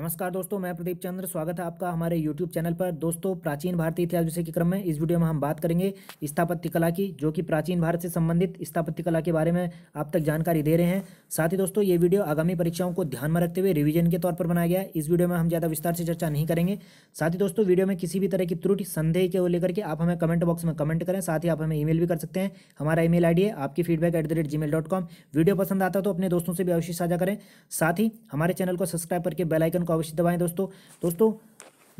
नमस्कार दोस्तों मैं प्रदीप चंद्र स्वागत है आपका हमारे YouTube चैनल पर दोस्तों प्राचीन भारतीय इतिहास विषय के क्रम में इस वीडियो में हम बात करेंगे स्थापत्य कला की जो कि प्राचीन भारत से संबंधित स्थापत्य कला के बारे में आप तक जानकारी दे रहे हैं साथ ही दोस्तों ये वीडियो आगामी परीक्षाओं को ध्यान में रखते हुए रिविजन के तौर पर बनाया गया इस वीडियो में हम ज़्यादा विस्तार से चर्चा नहीं करेंगे साथ ही दोस्तों वीडियो में किसी भी तरह की त्रुटि संदेह के लेकर के आप हमें कमेंट बॉक्स में कमेंट करें साथ ही आप हमें ईमेल भी कर सकते हैं हमारा ईमेल आईडी है आपकी feedback at the rate Gmail dot com video पसंद आता है तो अपने दोस्तों से भी अवश्य साझा करें साथ ही हमारे चैनल को सब्सक्राइब करके बेलाइकन को अवश्य दबाएं दोस्तों दोस्तों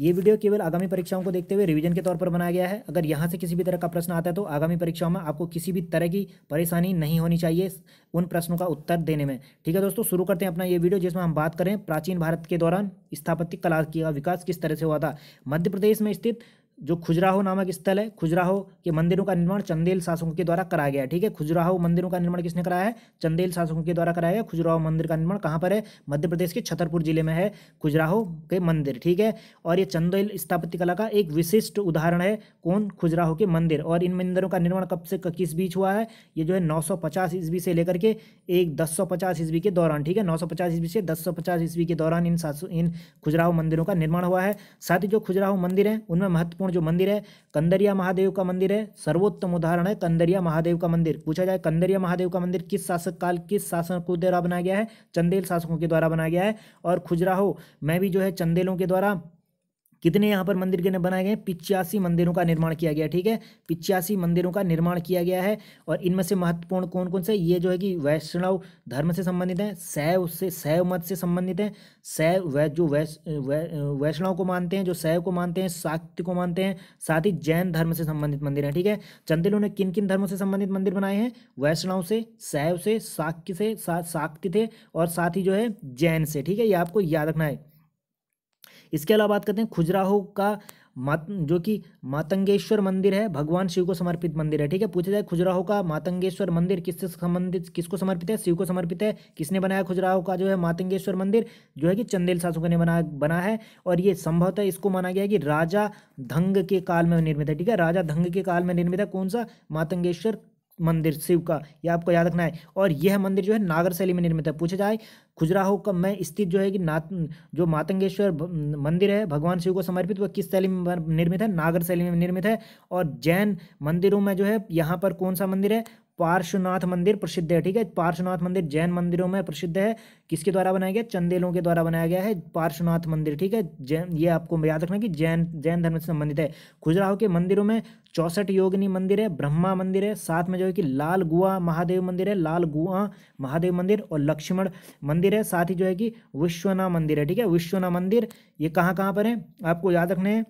ये वीडियो केवल आगामी परीक्षाओं को देखते हुए रिवीजन के तौर पर बनाया गया है अगर यहाँ से किसी भी तरह का प्रश्न आता है तो आगामी परीक्षाओं में आपको किसी भी तरह की परेशानी नहीं होनी चाहिए उन प्रश्नों का उत्तर देने में ठीक है दोस्तों शुरू करते हैं अपना ये वीडियो जिसमें हम बात करें प्राचीन भारत के दौरान स्थापत्य कला का विकास किस तरह से हुआ था मध्य प्रदेश में स्थित जो खुजराहो नामक स्थल है खुजराहो के मंदिरों का निर्माण चंदेल शासकों के द्वारा कराया गया ठीक है खुजराहो मंदिरों का निर्माण किसने कराया है चंदेल शासकों के द्वारा कराया गया खुजराहो मंदिर का निर्माण कहाँ पर है मध्य प्रदेश के छतरपुर जिले में है खुजराहो के मंदिर ठीक है और ये चंदेल स्थापत्य कला का एक विशिष्ट उदाहरण है कौन खुजराहो के मंदिर और इन मंदिरों का निर्माण कब से किस बीच हुआ है ये जो है नौ सौ ईस्वी से लेकर के एक दस सौ ईस्वी के दौरान ठीक है नौ सौ ईस्वी से दस सौ ईस्वी के दौरान इन इन खुजराहो मंदिरों का निर्माण हुआ है साथ ही जो खुजराहो मंदिर हैं उनमें महत्वपूर्ण महत्वपूर्ण जो मंदिर है कंदरिया महादेव का मंदिर है सर्वोत्तम उदाहरण है कंदरिया महादेव का मंदिर पूछा जाए कंदरिया महादेव का मंदिर किस शासक काल किस शासन के द्वारा बनाया गया है चंदेल शासकों के द्वारा बनाया गया है और खुजराहो मैं भी जो है चंदेलों के द्वारा कितने यहाँ पर मंदिर के बनाए गए पिचासी मंदिरों का निर्माण किया गया ठीक है पिचासी मंदिरों का निर्माण किया गया है और इनमें से महत्वपूर्ण कौन कौन से ये जो है कि वैष्णव धर्म से संबंधित हैं शैव से शैव मत से संबंधित हैं शैव वै जो वैश वै, वैष्णव को मानते हैं जो शैव को मानते हैं शाक्त को मानते हैं साथ ही जैन धर्म से संबंधित मंदिर हैं ठीक है चंदेलों ने किन किन धर्मों से संबंधित मंदिर बनाए हैं वैष्णव से शैव से शाक्य से शाक्ति थे और साथ ही जो है जैन से ठीक है ये आपको याद रखना है इसके अलावा बात करते हैं खुजराहो का मात जो कि मातंगेश्वर मंदिर है भगवान शिव को समर्पित मंदिर है ठीक है पूछा जाए खुजराहो का मातंगेश्वर मंदिर किससे संबंधित किसको समर्पित है शिव को समर्पित है किसने बनाया खुजराहो का जो है मातंगेश्वर मंदिर जो है कि चंदेल शासकों ने बना बना है और ये संभवतः इसको माना गया है कि राजा धंग के काल में निर्मित है ठीक है राजा धंग के काल में निर्मित है कौन सा मातंगेश्वर मंदिर शिव का यह आपको याद रखना है और यह मंदिर जो है नागर शैली में निर्मित है पूछा जाए खुजराहो का में स्थित जो है कि नात जो मातंगेश्वर मंदिर है भगवान शिव को समर्पित वह किस शैली में निर्मित है नागर शैली में निर्मित है और जैन मंदिरों में जो है यहाँ पर कौन सा मंदिर है पार्श्वनाथ मंदिर प्रसिद्ध है ठीक है पार्श्वनाथ मंदिर जैन मंदिरों में प्रसिद्ध है किसके द्वारा बनाया गया चंदेलों के द्वारा बनाया गया है पार्श्वनाथ मंदिर ठीक है जैन ये आपको याद रखना कि जैन जैन धर्म से संबंधित है खुजराहो के मंदिरों में चौसठ योगिनी मंदिर है ब्रह्मा मंदिर है साथ में जो है कि लाल गुआ महादेव मंदिर है लाल गुआ महादेव मंदिर और लक्ष्मण मंदिर है साथ ही जो है कि विश्वना मंदिर है ठीक है विश्वना मंदिर ये कहाँ कहाँ पर है आपको याद रखना है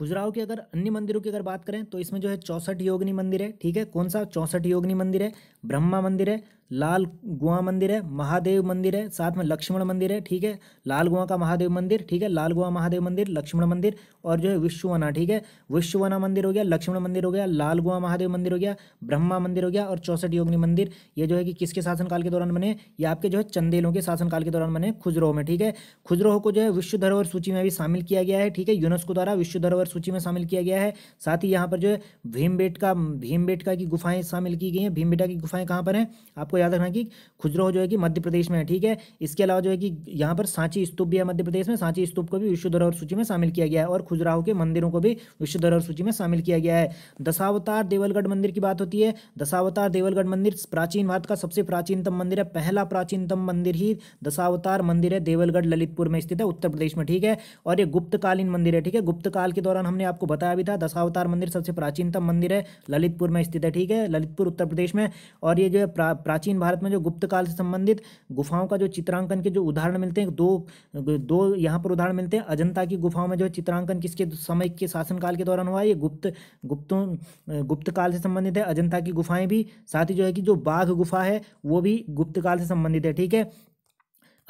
खुजराव की अगर अन्य मंदिरों की अगर बात करें तो इसमें जो है चौसठ योगनी मंदिर है ठीक है कौन सा चौसठ योगनी मंदिर है ब्रह्मा मंदिर है लाल गुआ मंदिर है महादेव मंदिर है साथ में लक्ष्मण मंदिर है ठीक है लाल गुआ का महादेव मंदिर ठीक है लाल गुआ महादेव मंदिर लक्ष्मण मंदिर और जो है विश्ववना ठीक है विश्ववना मंदिर हो गया लक्ष्मण मंदिर हो गया लाल गुआ महादेव मंदिर हो गया ब्रह्मा मंदिर हो गया और चौसठ योगनी मंदिर ये जो है कि किसके शासनकाल के दौरान बने ये आपके जो है चंदेलों के शासनकाल के दौरान बने खुजरोह में ठीक है खुजरोह को जो है विश्व धरोहर सूची में भी शामिल किया गया है ठीक है यूनेस्को द्वारा विश्व धरोहर सूची में शामिल किया गया है साथ ही यहाँ पर जो है भीम बेट का की गुफाएं शामिल की गई हैं बेटा की गुफाएं कहाँ पर हैं आपको याद रखना कि खुजरोह जो है कि मध्य प्रदेश में है ठीक है इसके अलावा जो है कि यहाँ पर सांची स्तूप भी है मध्य प्रदेश में सांची स्तूप को भी विश्व धरोहर सूची में शामिल किया गया है और खुजराहो के मंदिरों को भी विश्व धरोहर सूची में शामिल किया गया है दशावतार देवलगढ़ मंदिर की बात होती है दशावतार देवलगढ़ मंदिर प्राचीन भारत का सबसे प्राचीनतम मंदिर है पहला प्राचीनतम मंदिर ही दशावतार मंदिर है देवलगढ़ ललितपुर में स्थित है उत्तर प्रदेश में ठीक है और ये गुप्तकालीन मंदिर है ठीक है गुप्त काल के दौरान हमने आपको बताया भी था दशावतार मंदिर सबसे प्राचीनतम मंदिर है ललितपुर में स्थित है ठीक है ललितपुर उत्तर प्रदेश में और ये जो है प्राचीन प्राचीन भारत में जो गुप्त काल से संबंधित गुफाओं का जो चित्रांकन के जो उदाहरण मिलते हैं दो दो यहाँ पर उदाहरण मिलते हैं अजंता की गुफाओं में जो चित्रांकन किसके समय के शासनकाल के दौरान हुआ है ये गुप्त गुप्तों गुप्त काल से संबंधित है अजंता की गुफाएं भी साथ ही जो है कि जो बाघ गुफा है वो भी गुप्त काल से संबंधित है ठीक है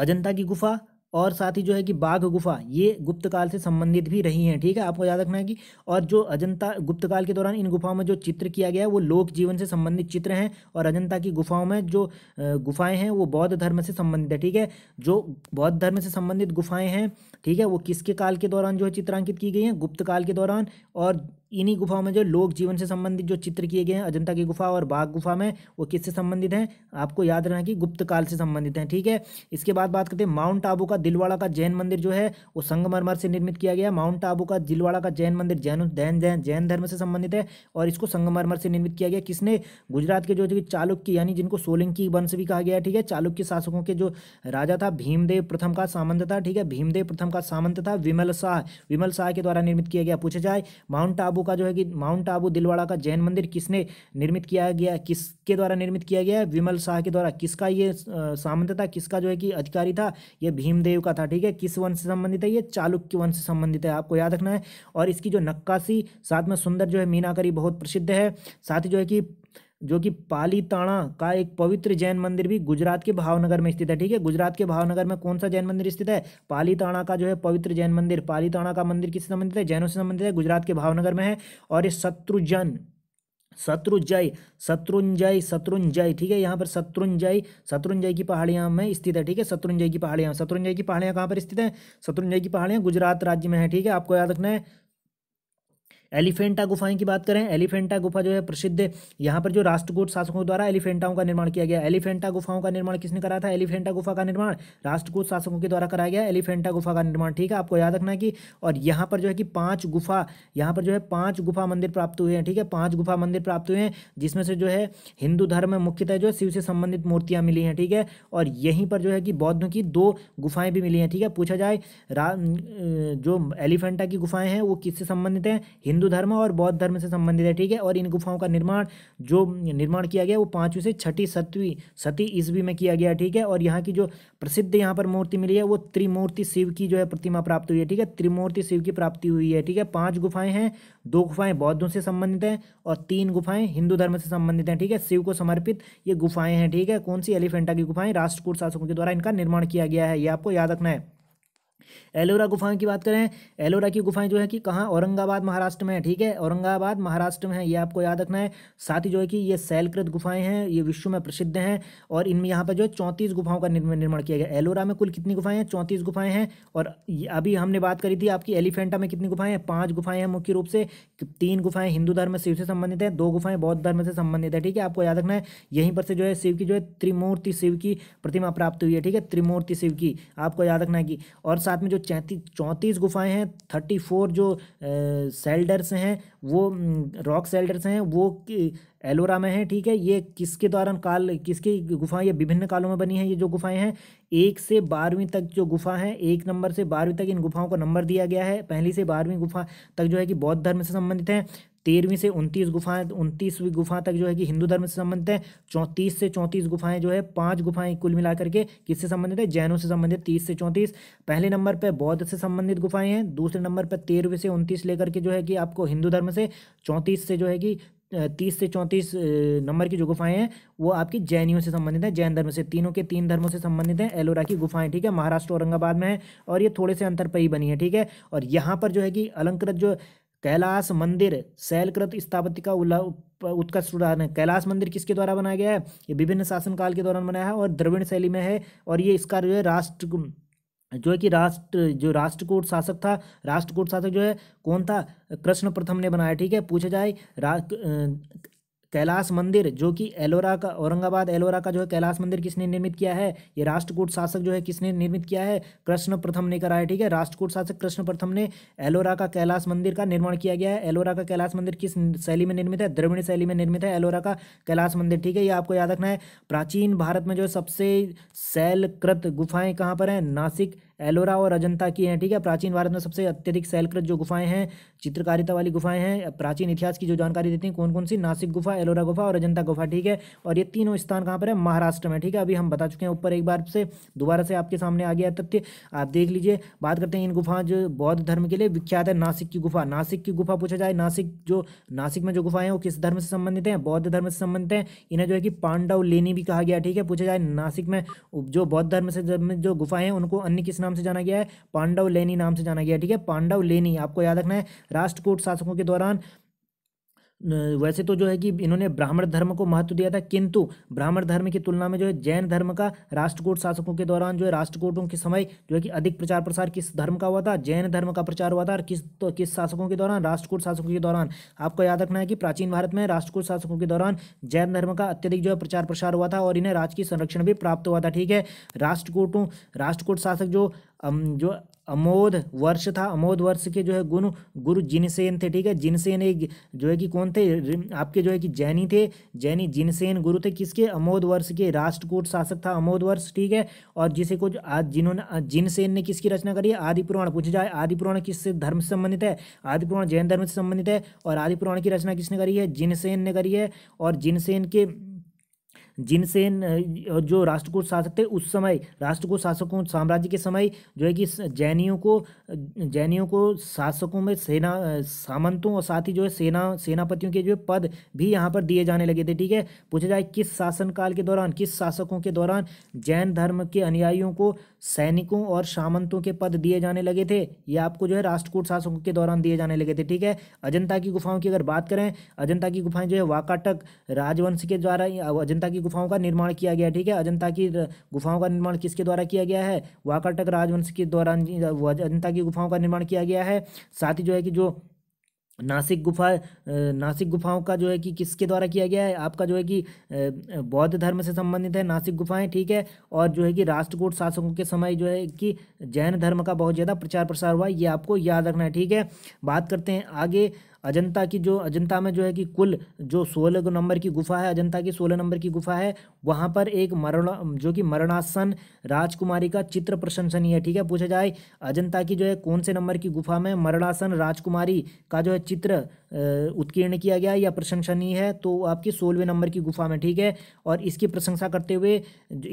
अजंता की गुफा और साथ ही जो है कि बाघ गुफा ये गुप्त काल से संबंधित भी रही हैं ठीक है आपको याद रखना है कि और जो अजंता गुप्त काल के दौरान इन गुफाओं में जो चित्र किया गया है वो लोक जीवन से संबंधित चित्र हैं और अजंता की गुफाओं में जो गुफाएं हैं वो बौद्ध धर्म से संबंधित है ठीक है जो बौद्ध धर्म से संबंधित गुफाएँ हैं ठीक है वो किसके काल के दौरान जो है चित्रांकित की गई हैं गुप्त काल के दौरान और इन्हीं गुफाओं में जो लोक जीवन से संबंधित जो चित्र किए गए हैं अजंता की गुफा और बाघ गुफा में वो किससे संबंधित हैं आपको याद रहना कि गुप्त काल से संबंधित हैं ठीक है इसके बाद बात करते हैं माउंट आबू का दिलवाड़ा का जैन मंदिर जो है वो संगमरमर से निर्मित किया गया माउंट आबू का दिलवाड़ा का जैन मंदिर जैन जैन जैन धर्म से संबंधित है और इसको संगमरमर से निर्मित किया गया किसने गुजरात के जो चालुक्य यानी जिनको सोलंकी वंश भी कहा गया ठीक है चालुक्य शासकों के जो राजा था भीमदेव प्रथम का सामंत था ठीक है भीमदेव प्रथम का सामंत था विमल शाह विमल शाह के द्वारा निर्मित किया गया पूछा जाए माउंट आबू आबू का जो है कि माउंट आबू दिलवाड़ा का जैन मंदिर किसने निर्मित किया गया किसके द्वारा निर्मित किया गया विमल शाह के द्वारा किसका ये सामंत था किसका जो है कि अधिकारी था ये भीमदेव का था ठीक है किस वंश से संबंधित है ये चालुक्य वंश से संबंधित है आपको याद रखना है और इसकी जो नक्काशी साथ में सुंदर जो है मीनाकारी बहुत प्रसिद्ध है साथ ही जो है कि जो कि पालीताणा का एक पवित्र जैन मंदिर भी गुजरात के भावनगर में स्थित है ठीक है गुजरात के भावनगर में कौन सा जैन मंदिर स्थित है पालीताणा का जो है पवित्र जैन मंदिर पालीताणा का मंदिर किससे संबंधित है जैनों से संबंधित है गुजरात के भावनगर में है और ये शत्रुजन शत्रुजय शत्रुंजय शत्रुंजय ठीक है यहाँ पर शत्रुंजय शत्रुंजय की पहाड़ियाँ में स्थित है ठीक है शत्रुंजय की पहाड़ियाँ शत्रुंजय की पहाड़ियाँ कहाँ पर स्थित है शत्रुंजय की पहाड़ियाँ गुजरात राज्य में है ठीक है आपको याद रखना है एलिफेंटा गुफाएं की बात करें एलिफेंटा गुफा जो है प्रसिद्ध यहाँ पर जो राष्ट्रकूट शासकों द्वारा एलिफेंटाओं का निर्माण किया गया एलिफेंटा गुफाओं का निर्माण किसने करा था एलिफेंटा गुफा का निर्माण राष्ट्रकूट शासकों के द्वारा कराया गया एलिफेंटा गुफा का निर्माण ठीक है आपको याद रखना कि और यहाँ पर जो है कि पाँच गुफा यहाँ पर जो है पाँच गुफा मंदिर प्राप्त हुए हैं ठीक है पाँच गुफा मंदिर प्राप्त हुए हैं जिसमें से जो है हिंदू धर्म में मुख्यतः जो है शिव से संबंधित मूर्तियाँ मिली हैं ठीक है और यहीं पर जो है कि बौद्धों की दो गुफाएं भी मिली हैं ठीक है पूछा जाए जो एलिफेंटा की गुफाएं हैं वो किससे संबंधित हैं हिंदू हिंदू धर्म और बौद्ध धर्म से संबंधित है ठीक है और इन गुफाओं का निर्माण जो निर्माण किया गया वो पाँचवीं से छठी सतवीं सती ईस्वी में किया गया ठीक है और यहाँ की जो प्रसिद्ध यहाँ पर मूर्ति मिली है वो त्रिमूर्ति शिव की जो है प्रतिमा प्राप्त हुई है ठीक है त्रिमूर्ति शिव की प्राप्ति हुई है ठीक है पाँच गुफाएँ हैं दो गुफाएँ बौद्धों से संबंधित हैं और तीन गुफाएँ हिंदू धर्म से संबंधित हैं ठीक है शिव को समर्पित ये गुफाएँ हैं ठीक है कौन सी एलिफेंटा की गुफाएँ राष्ट्रकूट शासकों के द्वारा इनका निर्माण किया गया है ये आपको याद रखना है एलोरा गुफाएं की बात करें एलोरा की गुफाएं जो है कि कहाँ औरंगाबाद महाराष्ट्र में है ठीक है औरंगाबाद महाराष्ट्र में है ये आपको याद रखना है साथ ही जो है कि ये सैलकृत गुफाएं हैं ये विश्व में प्रसिद्ध हैं और इनमें यहाँ पर जो है चौंतीस गुफाओं का निर्माण किया गया एलोरा में कुल कितनी गुफाएं हैं चौंतीस गुफाएं हैं और अभी हमने बात करी थी आपकी एलिफेंटा में कितनी गुफाएं हैं पाँच गुफाएं हैं मुख्य रूप से तीन गुफाएं हिंदू धर्म शिव से संबंधित है दो गुफाएं बौद्ध धर्म से संबंधित है ठीक है आपको याद रखना है यहीं पर से जो है शिव की जो है त्रिमूर्ति शिव की प्रतिमा प्राप्त हुई है ठीक है त्रिमूर्ति शिव की आपको याद रखना है कि और साथ साथ में जो चैंतीस चौंतीस गुफाएं हैं थर्टी फोर जो सेल्डर्स हैं वो रॉक सेल्डर्स हैं वो एलोरा में है ठीक है ये किसके दौरान काल किसकी गुफाएं ये विभिन्न कालों में बनी है ये जो गुफाएं हैं एक से बारहवीं तक जो गुफा है एक नंबर से बारहवीं तक इन गुफाओं का नंबर दिया गया है पहली से बारहवीं गुफा तक जो है कि बौद्ध धर्म से संबंधित हैं तेरहवीं से उनतीस गुफाएं उनतीसवीं गुफा तक जो है कि हिंदू धर्म से संबंधित है चौंतीस से चौंतीस गुफाएं जो है पांच गुफाएं कुल मिलाकर के किससे संबंधित है जैनों से संबंधित तीस से चौंतीस पहले नंबर पर बौद्ध से संबंधित गुफाएं हैं दूसरे नंबर पर तेरहवीं से उनतीस लेकर के जो है कि आपको हिंदू धर्म से चौंतीस से जो है कि तीस से चौंतीस नंबर की जो गुफाएं हैं वो आपकी जैनियों से संबंधित है जैन धर्म से तीनों के तीन धर्मों से संबंधित हैं एलोरा की गुफाएं ठीक है महाराष्ट्र औरंगाबाद में है और ये थोड़े से अंतर पर ही बनी है ठीक है और यहाँ पर जो है कि अलंकृत जो कैलाश मंदिर शैलकृत स्थापत्य का उत्कृष्ट उदाहरण है कैलाश मंदिर किसके द्वारा बनाया गया है ये विभिन्न शासनकाल के दौरान बनाया है और द्रविण शैली में है और ये इसका जो है राष्ट्र जो है कि राष्ट्र जो राष्ट्रकूट शासक था राष्ट्रकूट शासक जो है कौन था कृष्ण प्रथम ने बनाया ठीक है पूछा जाए कैलाश मंदिर जो कि एलोरा का औरंगाबाद एलोरा का जो है कैलाश मंदिर किसने निर्मित किया है ये राष्ट्रकूट शासक जो है किसने निर्मित किया है कृष्ण प्रथम ने करा है ठीक है राष्ट्रकूट शासक कृष्ण प्रथम ने एलोरा का कैलाश मंदिर का निर्माण किया गया है एलोरा का कैलाश मंदिर किस शैली में निर्मित है द्रविण शैली में निर्मित है एलोरा का कैलाश मंदिर ठीक है ये आपको याद रखना है प्राचीन भारत में जो सबसे शैलकृत गुफाएं कहाँ पर हैं नासिक एलोरा और अजंता की हैं ठीक है प्राचीन भारत में सबसे अत्यधिक सैलकृत जो गुफाएं हैं चित्रकारिता वाली गुफाएं हैं प्राचीन इतिहास की जो जानकारी देती हैं कौन कौन सी नासिक गुफा एलोरा गुफा और अजंता गुफा ठीक है और ये तीनों स्थान कहाँ पर है महाराष्ट्र में ठीक है अभी हम बता चुके हैं ऊपर एक बार से दोबारा से आपके सामने आ गया तथ्य आप देख लीजिए बात करते हैं इन गुफा जो बौद्ध धर्म के लिए विख्यात है नासिक की गुफा नासिक की गुफा पूछा जाए नासिक जो नासिक में जो गुफाएं हैं वो किस धर्म से संबंधित हैं बौद्ध धर्म से संबंधित हैं इन्हें जो है कि पांडव लेनी भी कहा गया ठीक है पूछा जाए नासिक में जो बौद्ध धर्म से जो गुफाएं हैं उनको अन्य किस नाम नाम से जाना गया है पांडव लेनी नाम से जाना गया है ठीक है पांडव लेनी आपको याद रखना है राष्ट्रकूट शासकों के दौरान वैसे तो जो है कि इन्होंने ब्राह्मण धर्म को महत्व दिया था किंतु ब्राह्मण धर्म की तुलना में जो है जैन धर्म का राष्ट्रकूट शासकों के दौरान जो है राष्ट्रकूटों के समय जो है कि अधिक प्रचार प्रसार किस धर्म का हुआ था जैन धर्म का प्रचार हुआ था और किस तो, किस शासकों के दौरान राष्ट्रकूट शासकों के दौरान आपको याद रखना है कि प्राचीन भारत में राष्ट्रकूट शासकों के दौरान जैन धर्म का अत्यधिक जो है प्रचार प्रसार हुआ था और इन्हें राजकीय संरक्षण भी प्राप्त हुआ था ठीक है राष्ट्रकूटों राष्ट्रकूट शासक जो जो अमोध वर्ष था अमोध वर्ष के जो है गुण गुरु जिनसेन थे ठीक है जिनसेन एक जो है कि कौन थे आपके जो है कि जैनी थे जैनी जिनसेन गुरु थे किसके अमोध वर्ष के राष्ट्रकूट शासक था अमोध वर्ष ठीक है और जिसे कुछ आज जिन्होंने जिनसेन ने किसकी रचना करी है आदि पुराण पूछा जाए आदि पुराण किससे धर्म से संबंधित है आदि पुराण जैन धर्म से संबंधित है और आदि पुराण की रचना किसने करी है जिनसेन ने करी है और जिनसेन के जिनसे जो राष्ट्रकूट शासक थे उस समय राष्ट्रकूट शासकों साम्राज्य के समय जो है कि जैनियों को जैनियों को शासकों में सेना सामंतों और साथ ही जो है सेना सेनापतियों के जो पद भी यहाँ पर दिए जाने लगे थे ठीक है पूछा जाए किस शासनकाल के दौरान किस शासकों के दौरान जैन धर्म के अनुयायियों को सैनिकों और सामंतों के पद दिए जाने लगे थे ये आपको जो है राष्ट्रकूट शासकों के दौरान दिए जाने लगे थे ठीक है अजंता की गुफाओं की अगर बात करें अजंता की गुफाएं जो है वाकाटक राजवंश के द्वारा अजंता की गुफाओं का निर्माण किया गया ठीक है अजंता की गुफाओं का निर्माण किसके द्वारा किया गया है वाकाटक राजवंश के दौरान अजंता की गुफाओं का निर्माण किया गया है साथ ही जो है कि जो नासिक गुफा नासिक गुफाओं का जो है कि किसके द्वारा किया गया है आपका जो है कि बौद्ध धर्म से संबंधित है नासिक गुफाएं ठीक है और जो है कि राष्ट्रकूट शासकों के समय जो है कि जैन धर्म का बहुत ज़्यादा प्रचार प्रसार हुआ ये आपको याद रखना है ठीक है बात करते हैं आगे अजंता की जो अजंता में जो है कि कुल जो सोलह नंबर की गुफा है अजंता की सोलह नंबर की गुफा है वहाँ पर एक मरण जो कि मरणासन राजकुमारी का चित्र प्रशंसनीय है ठीक है पूछा जाए अजंता की जो है कौन से नंबर की गुफा में मरणासन राजकुमारी का जो है चित्र उत्कीर्ण किया गया या प्रशंसनीय है तो आपकी सोलहवें नंबर की गुफा में ठीक है और इसकी प्रशंसा करते हुए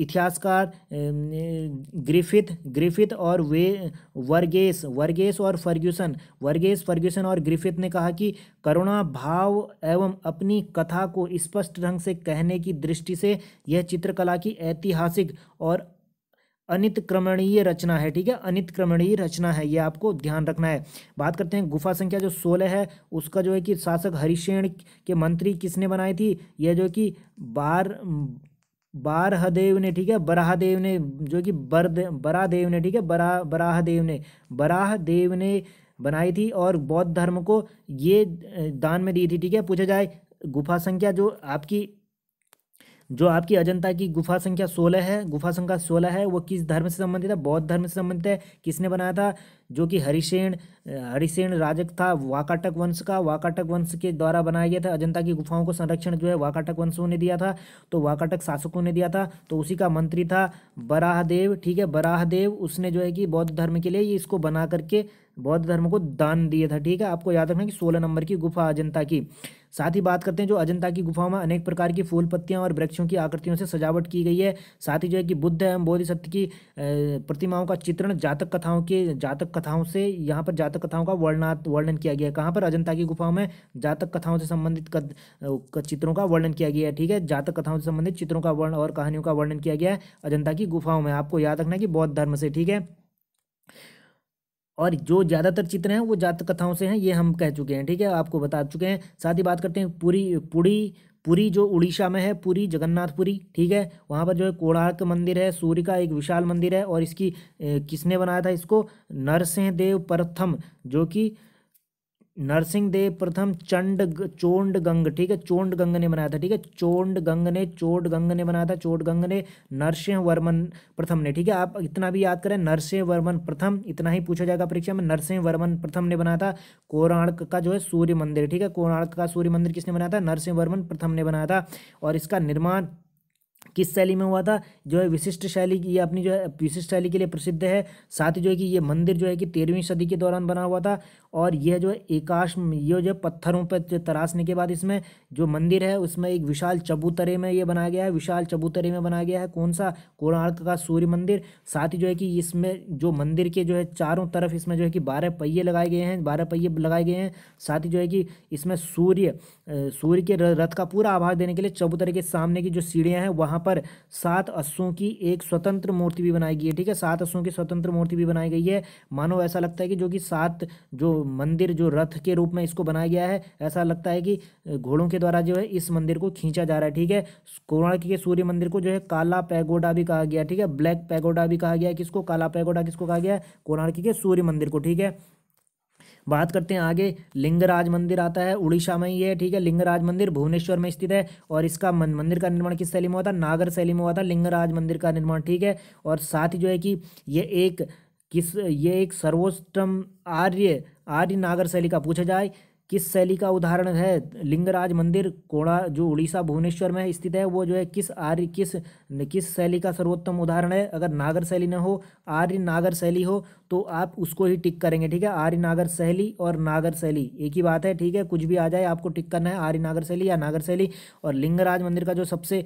इतिहासकार ग्रिफिथ ग्रिफिथ और वे वर्गेस वर्गेस और फर्ग्यूसन वर्गेस फर्ग्यूसन और ग्रिफिथ ने कहा कि करुणा भाव एवं अपनी कथा को स्पष्ट ढंग से कहने की दृष्टि से यह चित्रकला की ऐतिहासिक और अनितक्रमणीय रचना है ठीक है अनितक्रमणीय रचना है ये आपको ध्यान रखना है बात करते हैं गुफा संख्या जो सोलह है उसका जो है कि शासक हरिशेण के मंत्री किसने बनाई थी यह जो कि बार बारहदेव ने ठीक है बराहदेव ने जो कि बरद बरादेव ने ठीक है बरा बराहदेव ने बराहदेव ने बनाई थी और बौद्ध धर्म को ये दान में दी थी ठीक है पूछा जाए गुफा संख्या जो आपकी जो आपकी अजंता की गुफा संख्या सोलह है गुफा संख्या सोलह है वो किस धर्म से संबंधित है बौद्ध धर्म से संबंधित है किसने बनाया था जो कि हरिसेन हरिसेन राजक था वाकाटक वंश का वाकाटक वंश के द्वारा बनाया गया था अजंता की गुफाओं को संरक्षण जो है वाकाटक वंशों ने दिया था तो वाकाटक शासकों ने दिया था तो उसी का मंत्री था बराहदेव ठीक है बराहदेव उसने जो है कि बौद्ध धर्म के लिए इसको बना करके बौद्ध धर्म को दान दिया था ठीक है आपको याद रखना कि सोलह नंबर की गुफा अजंता की साथ ही बात करते हैं जो अजंता की गुफाओं में अनेक प्रकार की फूल पत्तियां और वृक्षों की आकृतियों से सजावट की गई है साथ ही जो है कि बुद्ध एवं सत्य की प्रतिमाओं का चित्रण जातक कथाओं के जातक कथाओं से यहाँ पर जातक कथाओं का वर्णना वर्णन किया गया है कहाँ पर अजंता की गुफाओं में जातक कथाओं से संबंधित चित्रों का वर्णन किया गया है ठीक है जातक कथाओं से संबंधित चित्रों का वर्ण और कहानियों का वर्णन किया गया है अजंता की गुफाओं में आपको याद रखना कि बौद्ध धर्म से ठीक है और जो ज़्यादातर चित्र हैं वो जात कथाओं से हैं ये हम कह चुके हैं ठीक है आपको बता चुके हैं साथ ही बात करते हैं पूरी पुरी पुरी जो उड़ीसा में है पुरी जगन्नाथपुरी ठीक है वहाँ पर जो है कोणार्क मंदिर है सूर्य का एक विशाल मंदिर है और इसकी ए, किसने बनाया था इसको नरसिंह देव प्रथम जो कि नरसिंह देव प्रथम चंड चोंड गंग ठीक है चोंड गंग ने बनाया था ठीक है चोंड गंग ने चोट गंग ने बनाया था चोट गंग ने नरसिंह वर्मन प्रथम ने ठीक है आप इतना भी याद करें नरसिंह वर्मन प्रथम इतना ही पूछा जाएगा परीक्षा में नरसिंह वर्मन प्रथम ने बनाया था कोणार्क का जो है सूर्य मंदिर ठीक है कोणार्क का सूर्य मंदिर किसने बनाया था नरसिंह वर्मन प्रथम ने बनाया था और इसका निर्माण किस शैली में हुआ था जो है विशिष्ट शैली की ये अपनी जो है विशिष्ट शैली के लिए प्रसिद्ध है साथ ही जो है कि ये मंदिर जो है कि तेरहवीं सदी के दौरान बना हुआ था और यह जो एकाश ये जो पत्थरों पर जो तराशने के बाद इसमें जो मंदिर है उसमें एक विशाल चबूतरे में ये बनाया गया है विशाल चबूतरे में बनाया गया है कौन सा कोणार्क का सूर्य मंदिर साथ ही जो है कि इसमें जो मंदिर के जो है चारों तरफ इसमें जो है कि बारह पहिए लगाए गए हैं बारह पहिए लगाए गए हैं साथ ही जो है कि इसमें सूर्य सूर्य के रथ का पूरा आभार देने के लिए चबूतरे के सामने की जो सीढ़ियाँ हैं वहाँ पर सात अस्सों की एक स्वतंत्र मूर्ति भी बनाई गई है ठीक है सात अस्सों की स्वतंत्र मूर्ति भी बनाई गई है मानो ऐसा लगता है कि जो कि सात जो मंदिर जो रथ के रूप में इसको बनाया गया है ऐसा लगता है कि घोड़ों के द्वारा जो है इस मंदिर को खींचा जा रहा है ठीक है कोणार्क के सूर्य मंदिर को जो है काला पैगोडा भी कहा गया ठीक है ब्लैक पैगोडा भी कहा गया किसको काला पैगोडा किसको कहा गया है कोणार्क के सूर्य मंदिर को ठीक है बात करते हैं आगे लिंगराज मंदिर आता है उड़ीसा में ही है ठीक है लिंगराज मंदिर भुवनेश्वर में स्थित है और इसका मंदिर का निर्माण किस शैली में हुआ था नागर शैली में हुआ था लिंगराज मंदिर का निर्माण ठीक है और साथ ही जो है कि ये एक किस ये एक सर्वोत्तम आर्य आर्य नागर शैली का पूछा जाए किस शैली का उदाहरण है लिंगराज मंदिर कोड़ा जो उड़ीसा भुवनेश्वर में स्थित है वो जो है किस आर्य किस किस शैली का सर्वोत्तम उदाहरण है अगर नागर शैली न हो आर्य नागर शैली हो तो आप उसको ही टिक करेंगे ठीक है आर्य नागर शैली और नागर शैली एक ही बात है ठीक है कुछ भी आ जाए आपको टिक करना है आर्य नागर शैली या नागर शैली और लिंगराज मंदिर का जो सबसे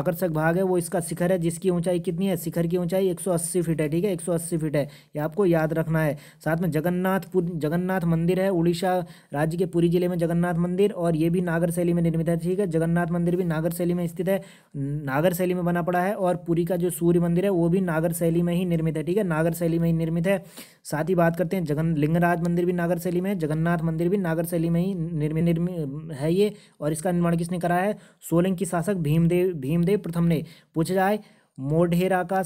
आकर्षक भाग है वो इसका शिखर है जिसकी ऊंचाई कितनी है शिखर की ऊंचाई 180 फीट है ठीक है 180 फीट है ये आपको याद रखना है साथ में जगन्नाथपुर जगन्नाथ मंदिर है उड़ीसा राज्य के पुरी जिले में जगन्नाथ मंदिर और ये भी नागर शैली में निर्मित है ठीक है जगन्नाथ मंदिर भी नागर शैली में स्थित है नागर शैली में बना पड़ा है और पुरी का जो सूर्य मंदिर है वो भी नागर शैली में ही निर्मित है ठीक है नागर शैली में ही निर्मित है है साथ ही बात करते हैं जगन लिंगराज मंदिर भी नागर शैली में है जगन्नाथ मंदिर भी नागर शैली में ही निर्मित निर्मित है ये और इसका निर्माण किसने करा है की शासक भीमदेव भीमदेव प्रथम ने पूछा जाए मोढेरा का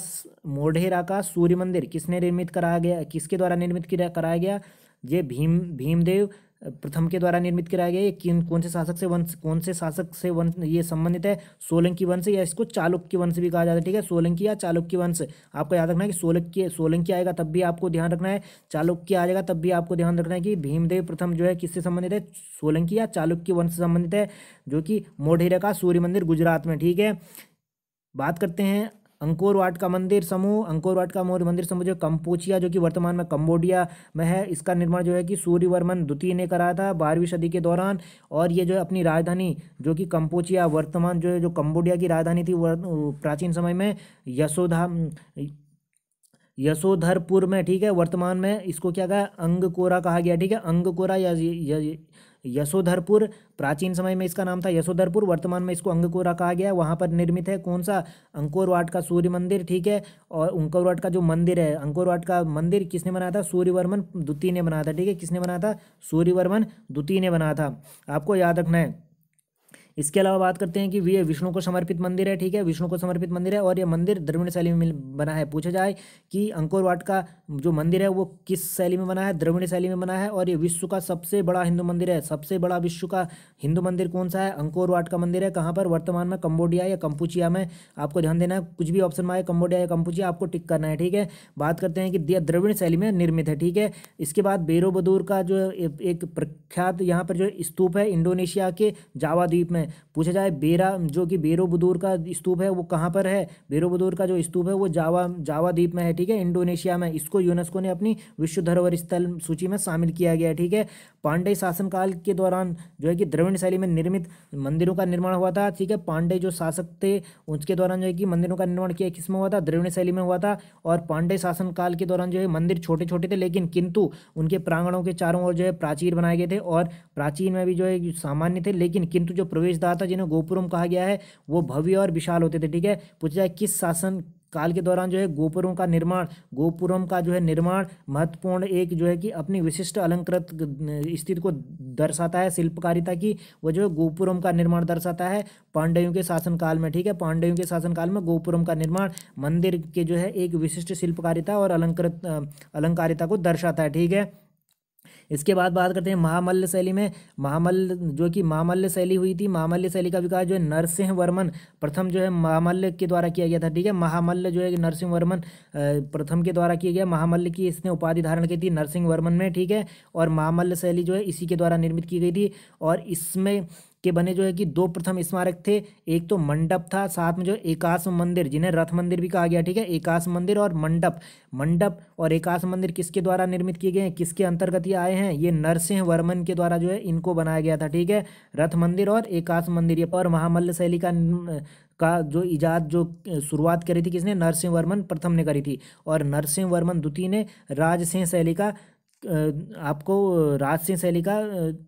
मोढेरा का सूर्य मंदिर किसने निर्मित कराया गया किसके द्वारा निर्मित कराया गया ये भीम भीमदेव प्रथम के द्वारा निर्मित कराया गया ये किन कौन से शासक से वंश कौन से शासक से वंश ये संबंधित है सोलंकी वंश या इसको चालुक्य वंश भी कहा जाता है ठीक है सोलंकी या चालुक्य वंश आपको याद रखना है कि सोलंकी सोलंकी आएगा तब भी आपको ध्यान रखना है चालुक्य आ जाएगा तब भी आपको ध्यान रखना है कि भीमदेव प्रथम जो है किससे संबंधित है सोलंकी या चालुक्य वंश से संबंधित है जो कि मोढेरा का सूर्य मंदिर गुजरात में ठीक है बात करते हैं अंकोरवाट का मंदिर समूह अंकोरवाट का मंदिर समूह जो कंपोचिया जो कि वर्तमान में कम्बोडिया में है इसका निर्माण जो है कि सूर्यवर्मन द्वितीय ने कराया था बारहवीं सदी के दौरान और ये जो है अपनी राजधानी जो कि कंपोचिया वर्तमान जो है जो कम्बोडिया की राजधानी थी प्राचीन समय में यशोधा यशोधरपुर में ठीक है वर्तमान में इसको क्या कहा अंगकोरा कहा गया ठीक है अंगकोरा या, या, या यशोधरपुर प्राचीन समय में इसका नाम था यशोधरपुर वर्तमान में इसको अंगकोरा कहा गया है वहाँ पर निर्मित है कौन सा अंकोरवाट का सूर्य मंदिर ठीक है और अंकोरवाट का जो मंदिर है अंकोरवाट का मंदिर किसने बनाया था सूर्यवर्मन द्वितीय ने बनाया था ठीक है किसने बनाया था सूर्यवर्मन द्वितीय ने बनाया था आपको याद रखना है इसके अलावा बात करते हैं कि ये विष्णु को समर्पित मंदिर है ठीक है विष्णु को समर्पित मंदिर है और यह मंदिर द्रविड़ शैली में बना है पूछा जाए कि अंकोरवाट का जो मंदिर है वो किस शैली में बना है द्रविण शैली में बना है और ये विश्व का सबसे बड़ा हिंदू मंदिर है सबसे बड़ा विश्व का हिंदू मंदिर कौन सा है अंकोरवाट का मंदिर है कहाँ पर वर्तमान में कंबोडिया या कंपुचिया में आपको ध्यान देना है कुछ भी ऑप्शन में आए कंबोडिया या कंपुचिया आपको टिक करना है ठीक है बात करते हैं कि दिया द्रविण शैली में निर्मित है ठीक है इसके बाद बेरोबदूर का जो एक प्रख्यात यहाँ पर जो स्तूप है इंडोनेशिया के जावा द्वीप में पूछा जाए बेरा जो कि बेरोबुदूर का स्तूप है वो कहाँ पर है बेरोबुदूर का जो स्तूप है वो जावा जावा द्वीप में है ठीक है इंडोनेशिया में इसको यूनेस्को ने अपनी विश्व धरोहर स्थल सूची में शामिल किया गया ठीक है पांडे शासनकाल के दौरान जो है कि द्रविण शैली में निर्मित मंदिरों का निर्माण हुआ था ठीक है पांडे जो शासक थे उसके दौरान जो है कि मंदिरों का निर्माण किया किसमें हुआ था द्रविण शैली में हुआ था और पांडे शासनकाल के दौरान जो है मंदिर छोटे छोटे थे लेकिन किंतु उनके प्रांगणों के चारों ओर जो है प्राचीर बनाए गए थे और प्राचीन में भी जो है सामान्य थे लेकिन किंतु जो प्रवेश राजदार था जिन्हें गोपुरम कहा गया है वो भव्य और विशाल होते थे ठीक है पूछा जाए किस शासन काल के दौरान जो है गोपुरों का निर्माण गोपुरम का जो है निर्माण महत्वपूर्ण एक जो है कि अपनी विशिष्ट अलंकृत स्थिति को दर्शाता है शिल्पकारिता की वह जो है गोपुरम का निर्माण दर्शाता है पांडयों के शासनकाल में ठीक है पांडयों के शासनकाल में गोपुरम का निर्माण मंदिर के जो है एक विशिष्ट शिल्पकारिता और अलंकृत अलंकारिता को दर्शाता है ठीक है इसके बाद बात करते हैं महामल्ल शैली में महामल्ल जो कि महामल्ल शैली हुई थी महामल्ल शैली का विकास जो है नरसिंह वर्मन प्रथम जो है महामल्ल के द्वारा किया गया था ठीक है महामल्ल जो है नरसिंह वर्मन प्रथम के द्वारा किया गया महामल्ल की इसने उपाधि धारण की थी नरसिंह वर्मन में ठीक है और महामल्ल शैली जो है इसी के द्वारा निर्मित की गई थी और इसमें के बने जो है कि दो प्रथम स्मारक थे एक तो मंडप था साथ में जो एकाश मंदिर जिन्हें रथ मंदिर भी कहा गया ठीक है एकाश मंदिर और मंडप मंडप और एकाश मंदिर किसके द्वारा निर्मित किए गए हैं किसके अंतर्गत ये आए हैं ये नरसिंह वर्मन के द्वारा जो है इनको बनाया गया था ठीक है रथ मंदिर और एकाश मंदिर ये और महामल्ल शैली का का जो इजाद जो शुरुआत करी थी किसने नरसिंह वर्मन प्रथम ने करी थी और नरसिंह वर्मन द्वितीय ने राजसिंह शैली का आपको राज सिंह शैली का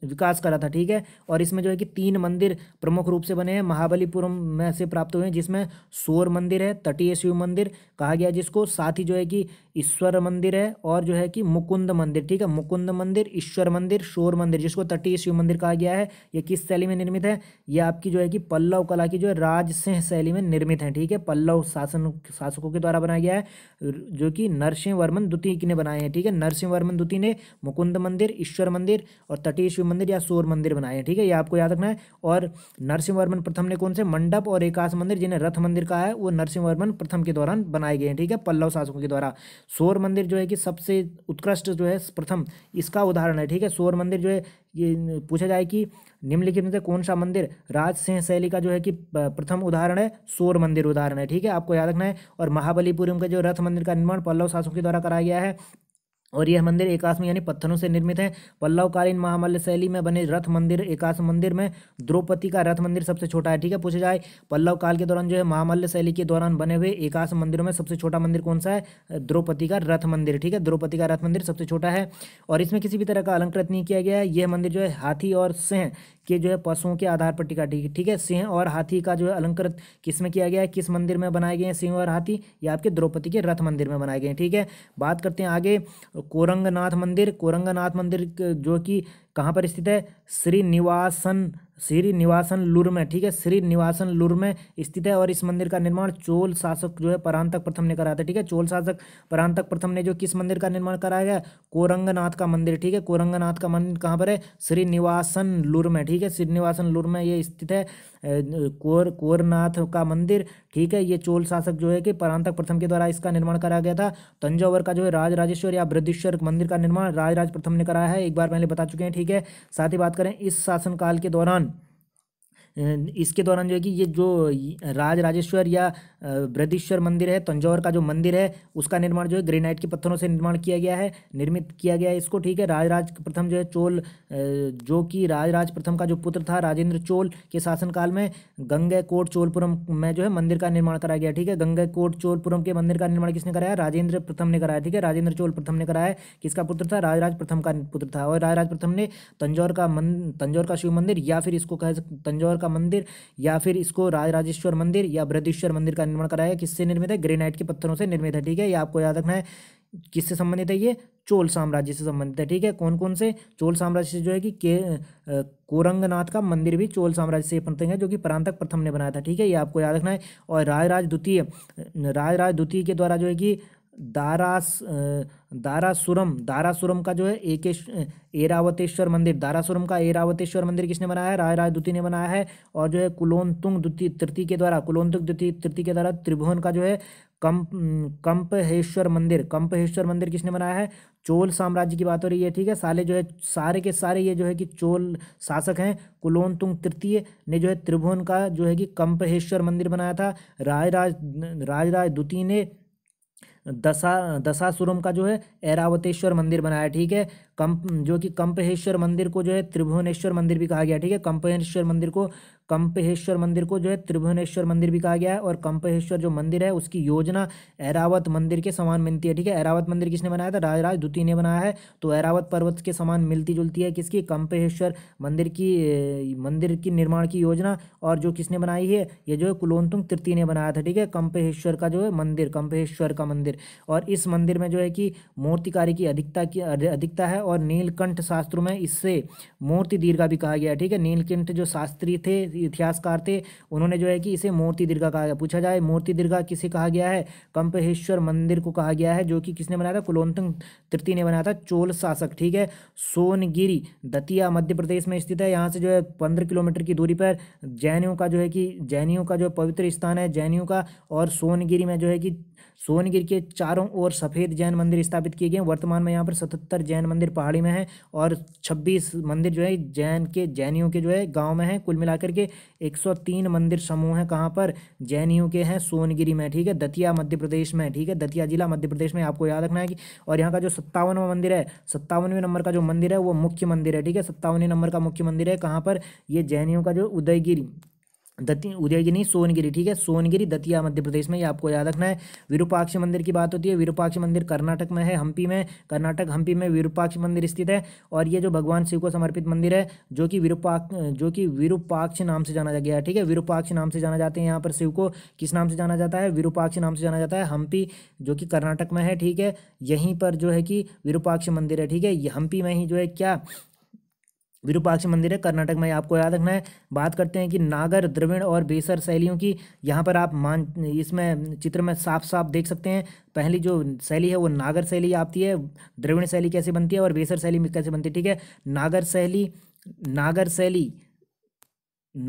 विकास करा था ठीक है और इसमें जो है कि तीन मंदिर प्रमुख रूप से बने हैं महाबलीपुरम में से प्राप्त हुए हैं जिसमें सोर मंदिर है तटीय शिव मंदिर कहा गया जिसको साथ ही जो है कि ईश्वर मंदिर है और जो है कि मुकुंद मंदिर ठीक है मुकुंद मंदिर ईश्वर मंदिर शोर मंदिर जिसको तटीय शिव मंदिर कहा गया है ये किस शैली में निर्मित है ये आपकी जो है कि पल्लव कला की जो है राजसिंह शैली में निर्मित है ठीक है पल्लव शासन शासकों के द्वारा बनाया गया है जो कि नरसिंह वर्मन द्वितीय ने बनाए हैं ठीक है नरसिंह वर्मन द्वितीय ने मुकुंद मंदिर ईश्वर मंदिर और तटीय शिव मंदिर या शोर मंदिर बनाए हैं ठीक है ये आपको याद रखना है और नरसिंह वर्मन प्रथम ने कौन से मंडप और एकाश मंदिर जिन्हें रथ मंदिर कहा है वो नरसिंह वर्मन प्रथम के दौरान बनाए गए हैं ठीक है पल्लव शासकों के द्वारा सौर मंदिर जो है कि सबसे उत्कृष्ट जो है प्रथम इसका उदाहरण है ठीक है सौर मंदिर जो है ये पूछा जाए कि निम्नलिखित में से कौन सा मंदिर राज सिंह शैली का जो है कि प्रथम उदाहरण है सौर मंदिर उदाहरण है ठीक है आपको याद रखना है और महाबलीपुरम का जो रथ मंदिर का निर्माण पल्लव शासकों के द्वारा कराया गया है और यह मंदिर एकाश में यानी पत्थरों से निर्मित है पल्लवकालीन महामल्य शैली में बने रथ मंदिर एकाश मंदिर में द्रौपदी का रथ मंदिर सबसे छोटा है ठीक है पूछा जाए पल्लव काल के दौरान जो है महामल्य शैली के दौरान बने हुए एकाश मंदिरों में सबसे छोटा मंदिर कौन सा है द्रौपदी का रथ मंदिर ठीक है द्रौपदी का रथ मंदिर सबसे छोटा है और इसमें किसी भी तरह का अलंकृत नहीं किया गया है यह मंदिर जो है हाथी और सिंह के जो है पशुओं के आधार पर टिका टिकी ठीक है सिंह और हाथी का जो है अलंकृत किस में किया गया है किस मंदिर में बनाए गए हैं सिंह और हाथी ये आपके द्रौपदी के रथ मंदिर में बनाए गए हैं ठीक है बात करते हैं आगे कोरंगनाथ मंदिर कोरंगनाथ मंदिर जो कि कहाँ पर स्थित है श्रीनिवासन श्रीनिवासन लुर में ठीक है श्रीनिवासन लुर में स्थित है और इस मंदिर का निर्माण चोल शासक जो है परांतक प्रथम ने कराया था ठीक है चोल शासक परांतक प्रथम ने जो किस मंदिर का निर्माण कराया गया कोरंगनाथ का मंदिर ठीक है कोरंगनाथ का मंदिर कहाँ पर है श्रीनिवासन लुर में ठीक है श्रीनिवासन लुर में ये स्थित है कोर कोरनाथ का मंदिर ठीक है ये चोल शासक जो है कि परांतक प्रथम के द्वारा इसका निर्माण कराया गया था तंजावर का जो है राज राजेश्वर या बृद्धेश्वर मंदिर का निर्माण राज राज प्रथम ने कराया है एक बार पहले बता चुके हैं ठीक है साथ ही बात करें इस शासनकाल के दौरान इसके दौरान जो है कि ये जो राज राजेश्वर या बृहदीश्वर मंदिर है तंजौर का जो मंदिर है उसका निर्माण जो है ग्रेनाइट के पत्थरों से निर्माण किया गया है निर्मित किया गया है इसको ठीक है राजराज प्रथम जो है चोल जो कि राजराज प्रथम का जो पुत्र था राजेंद्र चोल के शासनकाल में गंगे कोट चोलपुरम में जो है मंदिर का निर्माण कराया गया ठीक है गंगे कोट चोलपुरम के मंदिर का निर्माण किसने कराया राजेंद्र प्रथम ने कराया ठीक है राजेंद्र चोल प्रथम ने कराया किसका पुत्र था राजराज प्रथम का पुत्र था और राजराज प्रथम ने तंजौर का मन तंजौर का शिव मंदिर या फिर इसको कह तंजौर का मंदिर या फिर इसको राजराजेश्वर मंदिर या बृहदेश्वर मंदिर का निर्माण कराया किससे निर्मित है ग्रेनाइट के पत्थरों से निर्मित है ठीक है ये आपको याद रखना है किससे संबंधित है ये चोल साम्राज्य से संबंधित है ठीक है कौन कौन से चोल साम्राज्य से जो है कि के कोरंगनाथ का मंदिर भी चोल साम्राज्य से बनते हैं जो कि प्रांतक प्रथम ने बनाया था ठीक है ये आपको याद रखना है और राजराज द्वितीय राजराज द्वितीय के द्वारा जो है कि दारास दारासुरम दारासुरम का जो है एकेश एरावतेश्वर मंदिर दारासुरम का एरावतेश्वर मंदिर किसने बनाया है राय राय द्वितीय ने बनाया है और जो है कुलोन्तुंग द्वितीय तृतीय के द्वारा कुलोन्तुंग द्वितीय तृतीय के द्वारा त्रिभुवन का जो है कंप कंपहेश्वर मंदिर कंपहेश्वर मंदिर किसने बनाया है चोल साम्राज्य की बात हो रही है ठीक है साले जो है सारे के सारे ये जो है कि चोल शासक हैं कुलोन्तुंग तृतीय ने जो है त्रिभुवन का जो है कि कंपहेश्वर मंदिर बनाया था राय राज राज द्वितीय ने दशा दशासुरम का जो है ऐरावतेश्वर मंदिर बनाया ठीक है कम जो कि कंपहेश्वर मंदिर को जो है त्रिभुवनेश्वर मंदिर भी कहा गया ठीक है कंपहेश्वर मंदिर को कंपहेश्वर मंदिर को जो है त्रिभुवनेश्वर मंदिर भी कहा गया है और कंपहेश्वर जो मंदिर है उसकी योजना ऐरावत मंदिर के समान मिलती है ठीक है ऐरावत मंदिर किसने बनाया था राजराज द्वितीय ने बनाया है तो ऐरावत पर्वत के समान मिलती जुलती है किसकी कंपहेश्वर मंदिर की मंदिर की निर्माण की योजना और जो किसने बनाई है ये जो है कुलोन्तुंग तृतीय ने बनाया था ठीक है कंपहेश्वर का जो है मंदिर कंपहेश्वर का मंदिर और इस मंदिर में जो है कि मूर्तिकारी की अधिकता की अधिकता है और नीलकंठ शास्त्रों में इससे मूर्ति दीर्घा भी कहा गया है ठीक है नीलकंठ जो शास्त्री थे इतिहासकार थे उन्होंने जो है कि इसे मूर्ति दीर्घा कहा गया पूछा जाए मूर्ति दीर्घा किसे कहा गया है कंपहेश्वर मंदिर को कहा गया है जो कि किसने बनाया था कुलोन्तंग तृतीय ने बनाया था चोल शासक ठीक है सोनगिरी दतिया मध्य प्रदेश में स्थित है यहाँ से जो है पंद्रह किलोमीटर की दूरी पर जैनियों का जो है कि जैनियों का जो पवित्र स्थान है जैनियों का और सोनगिरी में जो है कि सोनगिर के चारों ओर सफ़ेद जैन मंदिर स्थापित किए गए हैं वर्तमान में यहाँ पर सतहत्तर जैन मंदिर पहाड़ी में है और छब्बीस मंदिर जो है जैन के जैनियों के जो है गाँव में है कुल मिलाकर के एक मंदिर समूह है कहाँ पर जैनियों के हैं सोनगिरी में ठीक है दतिया मध्य प्रदेश में ठीक है दतिया जिला मध्य प्रदेश में आपको याद रखना है कि और यहाँ का जो सत्तावनवा मंदिर है सत्तावनवें नंबर का जो मंदिर है वो मुख्य मंदिर है ठीक है सत्तावनवें नंबर का मुख्य मंदिर है कहाँ पर ये जैनियों का जो उदयगिरी दती उदयगिरी सोनगिरी ठीक है सोनगिरी दतिया मध्य प्रदेश में ये आपको याद रखना है विरूपाक्ष मंदिर की बात होती है विरूपाक्ष मंदिर कर्नाटक में है हम्पी में कर्नाटक हम्पी में विरूपाक्ष मंदिर स्थित है और ये जो भगवान शिव को समर्पित मंदिर है जो कि विरूपाक्ष जो कि विरूपाक्ष नाम से जाना गया है ठीक है विरूपाक्ष नाम से जाना जाते हैं यहाँ पर शिव को किस नाम से जाना जाता है विरूपाक्ष नाम से जाना जाता है हम्पी जो कि कर्नाटक में है ठीक है यहीं पर जो है कि विरूपाक्ष मंदिर है ठीक है हम्पी में ही जो है क्या विरूपाक्ष मंदिर है कर्नाटक में आपको याद रखना है बात करते हैं कि नागर द्रविड़ और बेसर शैलियों की यहाँ पर आप मान इसमें चित्र में साफ साफ देख सकते हैं पहली जो शैली है वो नागर शैली आती है द्रविण शैली कैसे बनती है और बेसर शैली कैसे बनती है ठीक है नागर शैली नागर शैली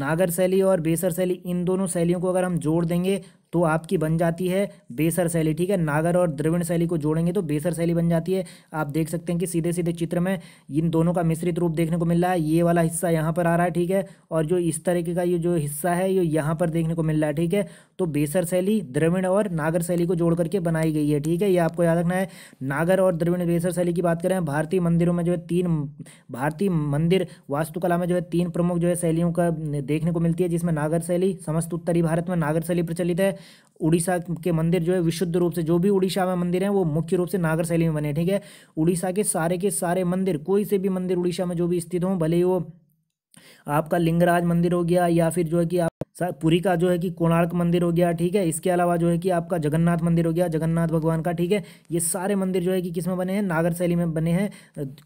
नागर शैली और बेसर शैली इन दोनों शैलियों को अगर हम जोड़ देंगे तो आपकी बन जाती है बेसर शैली ठीक है नागर और द्रविण शैली को जोड़ेंगे तो बेसर शैली बन जाती है आप देख सकते हैं कि सीधे सीधे चित्र में इन दोनों का मिश्रित रूप देखने को मिल रहा है ये वाला हिस्सा यहाँ पर आ रहा है ठीक है और जो इस तरीके का ये जो हिस्सा है ये यहाँ पर देखने को मिल रहा है ठीक है तो बेसर शैली द्रविण और नागर शैली को जोड़ करके बनाई गई है ठीक है ये आपको याद रखना है नागर और द्रविण बेसर शैली की बात करें भारतीय मंदिरों में जो है तीन भारतीय मंदिर वास्तुकला में जो है तीन प्रमुख जो है शैलियों का देखने को मिलती है जिसमें नागर शैली समस्त उत्तरी भारत में नागर शैली प्रचलित है उड़ीसा के मंदिर जो है विशुद्ध रूप से जो भी उड़ीसा में मंदिर हैं वो मुख्य रूप से नागर शैली में बने ठीक है उड़ीसा के सारे के सारे मंदिर कोई से भी मंदिर उड़ीसा में जो भी स्थित हों भले ही वो आपका लिंगराज मंदिर हो गया या फिर जो है कि पुरी का जो है कि कोणार्क मंदिर हो गया ठीक है इसके अलावा जो है कि आपका जगन्नाथ मंदिर हो गया जगन्नाथ भगवान का ठीक है ये सारे मंदिर जो है कि किस में बने हैं नागर शैली में बने हैं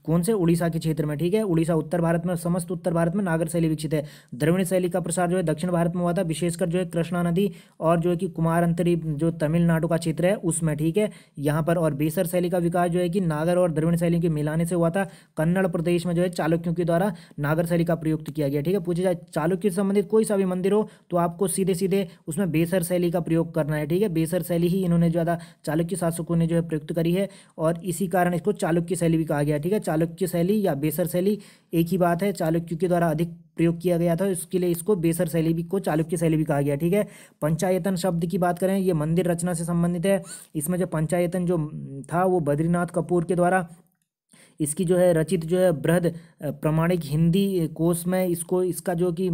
कौन से उड़ीसा के क्षेत्र में ठीक है उड़ीसा उत्तर भारत में समस्त उत्तर भारत में नागर शैली विकसित है द्रविण शैली का प्रसार जो है दक्षिण भारत में हुआ था विशेषकर जो है कृष्णा नदी और जो है कि कुमार अंतरी जो तमिलनाडु का क्षेत्र है उसमें ठीक है यहाँ पर और बेसर शैली का विकास जो है कि नागर और द्रविण शैली के मिलाने से हुआ था कन्नड़ प्रदेश में जो है चालुक्यों के द्वारा नागर शैली का प्रयुक्त किया गया ठीक है पूछे जाए चालुक्य से संबंधित कोई सा भी मंदिर हो तो आपको सीधे सीधे उसमें बेसर शैली का प्रयोग करना है ठीक है बेसर शैली ही इन्होंने ज़्यादा चालुक्य शासकों ने जो है प्रयुक्त करी है और इसी कारण इसको चालुक्य शैली भी कहा गया ठीक है चालुक्य शैली या बेसर शैली एक ही बात है चालुक्य के द्वारा अधिक प्रयोग किया गया था इसके लिए इसको बेसर शैली भी को चालुक्य शैली भी कहा गया ठीक है पंचायतन शब्द की बात करें ये मंदिर रचना से संबंधित है इसमें जो पंचायतन जो था वो बद्रीनाथ कपूर के द्वारा इसकी जो है रचित जो है बृहद प्रमाणिक हिंदी कोश में इसको इसका जो कि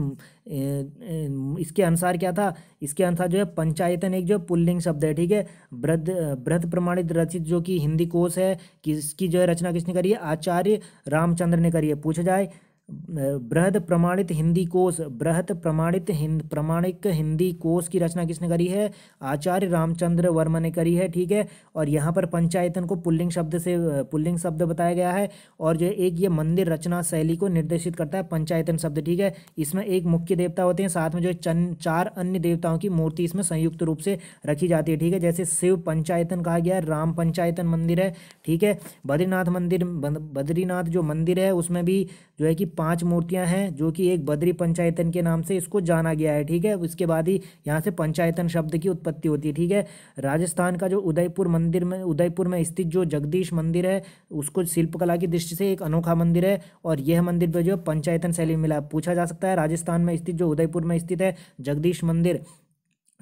इसके अनुसार क्या था इसके अनुसार जो है पंचायतन एक जो पुल्लिंग शब्द है ठीक है बृहद बृहद प्रमाणित रचित जो कि हिंदी कोश है किसकी जो है रचना किसने करी है आचार्य रामचंद्र ने करी है पूछा जाए बृहद प्रमाणित हिंदी कोश बृहद प्रमाणित हिंद प्रमाणिक हिंदी कोश की रचना किसने करी है आचार्य रामचंद्र वर्मा ने करी है ठीक है और यहाँ पर पंचायतन को पुल्लिंग शब्द से पुल्लिंग शब्द बताया गया है और जो एक ये मंदिर रचना शैली को निर्देशित करता है पंचायतन शब्द ठीक है इसमें एक मुख्य देवता होते हैं साथ में जो चन चार अन्य देवताओं की मूर्ति इसमें संयुक्त रूप से रखी जाती है ठीक है जैसे शिव पंचायतन कहा गया है राम पंचायतन मंदिर है ठीक है बद्रीनाथ मंदिर बद्रीनाथ जो मंदिर है उसमें भी जो है कि पांच मूर्तियां हैं जो कि एक बद्री पंचायतन के नाम से इसको जाना गया है ठीक है उसके बाद ही यहाँ से पंचायतन शब्द की उत्पत्ति होती है ठीक है राजस्थान का जो उदयपुर मंदिर में उदयपुर में स्थित जो जगदीश मंदिर है उसको शिल्पकला की दृष्टि से एक अनोखा मंदिर है और यह मंदिर पर जो पंचायतन शैली मिला पूछा जा सकता है राजस्थान में स्थित जो उदयपुर में स्थित है जगदीश मंदिर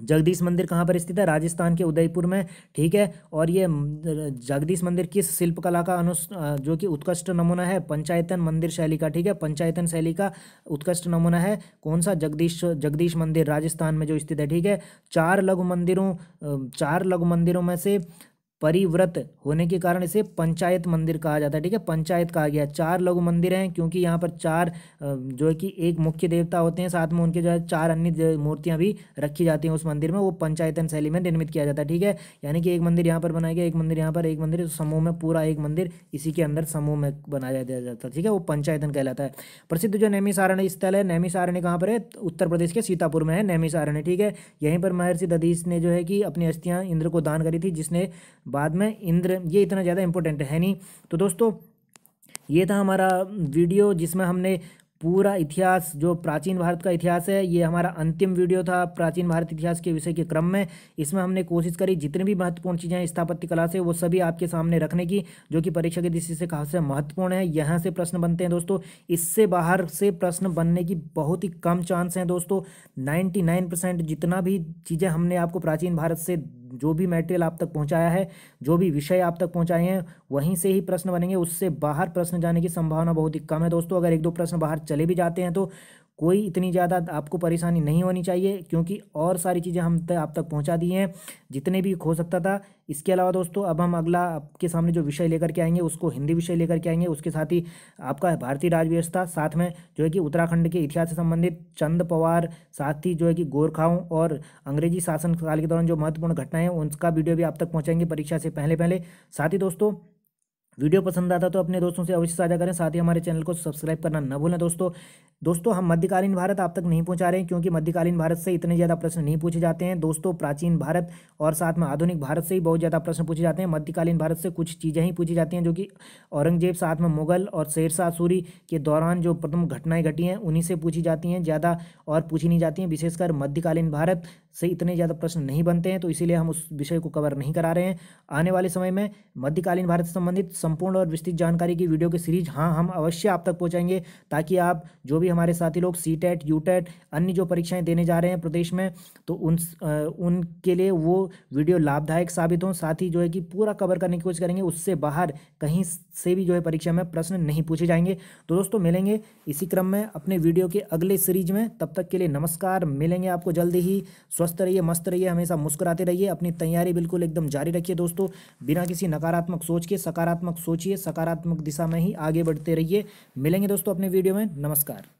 जगदीश मंदिर कहाँ पर स्थित है राजस्थान के उदयपुर में ठीक है और ये जगदीश मंदिर किस शिल्पकला का अनु जो कि उत्कृष्ट नमूना है पंचायतन मंदिर शैली का ठीक है पंचायतन शैली का उत्कृष्ट नमूना है कौन सा जगदीश जगदीश मंदिर राजस्थान में जो स्थित है ठीक है चार लघु मंदिरों चार लघु मंदिरों में से परिव्रत होने के कारण इसे पंचायत मंदिर कहा जाता है ठीक है पंचायत कहा गया चार लघु मंदिर हैं क्योंकि यहाँ पर चार जो है कि एक मुख्य देवता होते हैं साथ में उनके जो है चार अन्य मूर्तियाँ भी रखी जाती हैं उस मंदिर में वो पंचायतन शैली में निर्मित किया जाता है ठीक है यानी कि एक मंदिर यहाँ पर बनाया गया एक मंदिर यहाँ पर एक मंदिर समूह में पूरा एक मंदिर इसी के अंदर समूह में बनाया दिया जाता है ठीक है वो पंचायतन कहलाता है प्रसिद्ध जो नैमिसारण्य स्थल है नैमिसारण्य कहाँ पर है उत्तर प्रदेश के सीतापुर में है नैमिसारण्य ठीक है यहीं पर महर्षि दधीश ने जो है कि अपनी अस्थियाँ इंद्र को दान करी थी जिसने बाद में इंद्र ये इतना ज़्यादा इंपॉर्टेंट है नहीं तो दोस्तों ये था हमारा वीडियो जिसमें हमने पूरा इतिहास जो प्राचीन भारत का इतिहास है ये हमारा अंतिम वीडियो था प्राचीन भारत इतिहास के विषय के क्रम में इसमें हमने कोशिश करी जितनी भी महत्वपूर्ण चीज़ें हैं स्थापत्य कला से वो सभी आपके सामने रखने की जो कि परीक्षा की दृष्टि से से महत्वपूर्ण है यहाँ से प्रश्न बनते हैं दोस्तों इससे बाहर से प्रश्न बनने की बहुत ही कम चांस हैं दोस्तों नाइन्टी जितना भी चीज़ें हमने आपको प्राचीन भारत से जो भी मटेरियल आप तक पहुंचाया है जो भी विषय आप तक पहुंचाए हैं वहीं से ही प्रश्न बनेंगे उससे बाहर प्रश्न जाने की संभावना बहुत ही कम है दोस्तों अगर एक दो प्रश्न बाहर चले भी जाते हैं तो कोई इतनी ज़्यादा आपको परेशानी नहीं होनी चाहिए क्योंकि और सारी चीज़ें हम तक आप तक पहुँचा दी हैं जितने भी हो सकता था इसके अलावा दोस्तों अब हम अगला आपके सामने जो विषय लेकर के आएंगे उसको हिंदी विषय लेकर के आएंगे उसके साथ ही आपका भारतीय राज व्यवस्था साथ में जो है कि उत्तराखंड के इतिहास से संबंधित चंद पवार साथ ही जो है कि गोरखाओं और अंग्रेजी शासनकाल के दौरान जो महत्वपूर्ण घटनाएं हैं उनका वीडियो भी आप तक पहुँचाएंगे परीक्षा से पहले पहले साथ ही दोस्तों वीडियो पसंद आता तो अपने दोस्तों से अवश्य साझा करें साथ ही हमारे चैनल को सब्सक्राइब करना न भूलें दोस्तों दोस्तों हम मध्यकालीन भारत आप तक नहीं पहुंचा रहे हैं क्योंकि मध्यकालीन भारत से इतने ज़्यादा प्रश्न नहीं पूछे जाते हैं दोस्तों प्राचीन भारत और साथ में आधुनिक भारत से ही बहुत ज़्यादा प्रश्न पूछे जाते हैं मध्यकालीन भारत से कुछ चीज़ें ही पूछी जाती हैं जो कि औरंगजेब साथ में मुगल और शेरशाह सूरी के दौरान जो प्रथम घटनाएँ घटी हैं उन्हीं से पूछी जाती हैं ज़्यादा और पूछी नहीं जाती हैं विशेषकर मध्यकालीन भारत से इतने ज़्यादा प्रश्न नहीं बनते हैं तो इसीलिए हम उस विषय को कवर नहीं करा रहे हैं आने वाले समय में मध्यकालीन भारत से संबंधित संपूर्ण और विस्तृत जानकारी की वीडियो की सीरीज हाँ हम अवश्य आप तक पहुँचाएंगे ताकि आप जो भी हमारे साथी लोग सी टेट यू टेट अन्य जो परीक्षाएँ देने जा रहे हैं प्रदेश में तो उन उनके लिए वो वीडियो लाभदायक साबित हों साथ ही जो है कि पूरा कवर करने की कोशिश करेंगे उससे बाहर कहीं से भी जो है परीक्षा में प्रश्न नहीं पूछे जाएंगे तो दोस्तों मिलेंगे इसी क्रम में अपने वीडियो के अगले सीरीज में तब तक के लिए नमस्कार मिलेंगे आपको जल्दी ही स्वस्थ रहिए मस्त रहिए हमेशा मुस्कुराते रहिए अपनी तैयारी बिल्कुल एकदम जारी रखिए दोस्तों बिना किसी नकारात्मक सोच के सकारात्मक सोचिए सकारात्मक दिशा में ही आगे बढ़ते रहिए मिलेंगे दोस्तों अपने वीडियो में नमस्कार